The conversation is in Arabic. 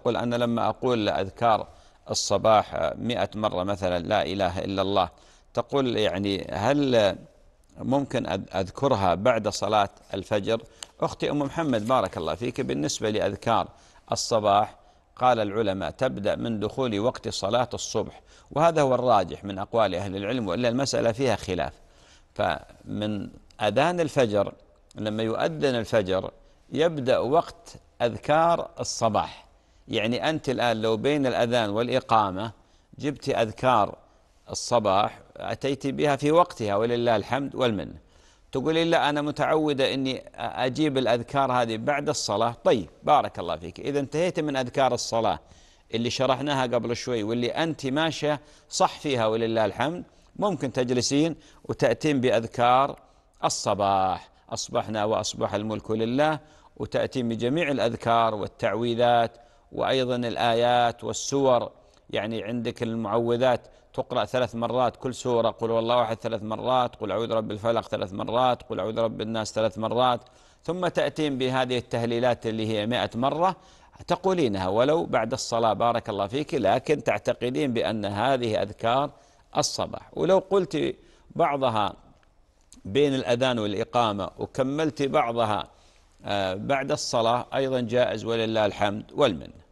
تقول أنا لما أقول أذكار الصباح مئة مرة مثلا لا إله إلا الله تقول يعني هل ممكن أذكرها بعد صلاة الفجر أختي أم محمد بارك الله فيك بالنسبة لأذكار الصباح قال العلماء تبدأ من دخول وقت صلاة الصبح وهذا هو الراجح من أقوال أهل العلم وإلا المسألة فيها خلاف فمن أذان الفجر لما يؤذن الفجر يبدأ وقت أذكار الصباح يعني أنت الآن لو بين الأذان والإقامة جبت أذكار الصباح أتيت بها في وقتها ولله الحمد والمنة تقول إلا أنا متعودة أني أجيب الأذكار هذه بعد الصلاة طيب بارك الله فيك إذا انتهيت من أذكار الصلاة اللي شرحناها قبل شوي واللي أنت ماشية صح فيها ولله الحمد ممكن تجلسين وتأتين بأذكار الصباح أصبحنا وأصبح الملك لله وتأتين بجميع الأذكار والتعويذات وأيضا الآيات والسور يعني عندك المعوذات تقرأ ثلاث مرات كل سورة قل والله واحد ثلاث مرات قل أعوذ رب الفلق ثلاث مرات قل أعوذ رب الناس ثلاث مرات ثم تأتين بهذه التهليلات اللي هي مئة مرة تقولينها ولو بعد الصلاة بارك الله فيك لكن تعتقدين بأن هذه أذكار الصباح ولو قلت بعضها بين الأذان والإقامة وكملت بعضها آه، بعد الصلاة أيضا جائز ولله الحمد والمنه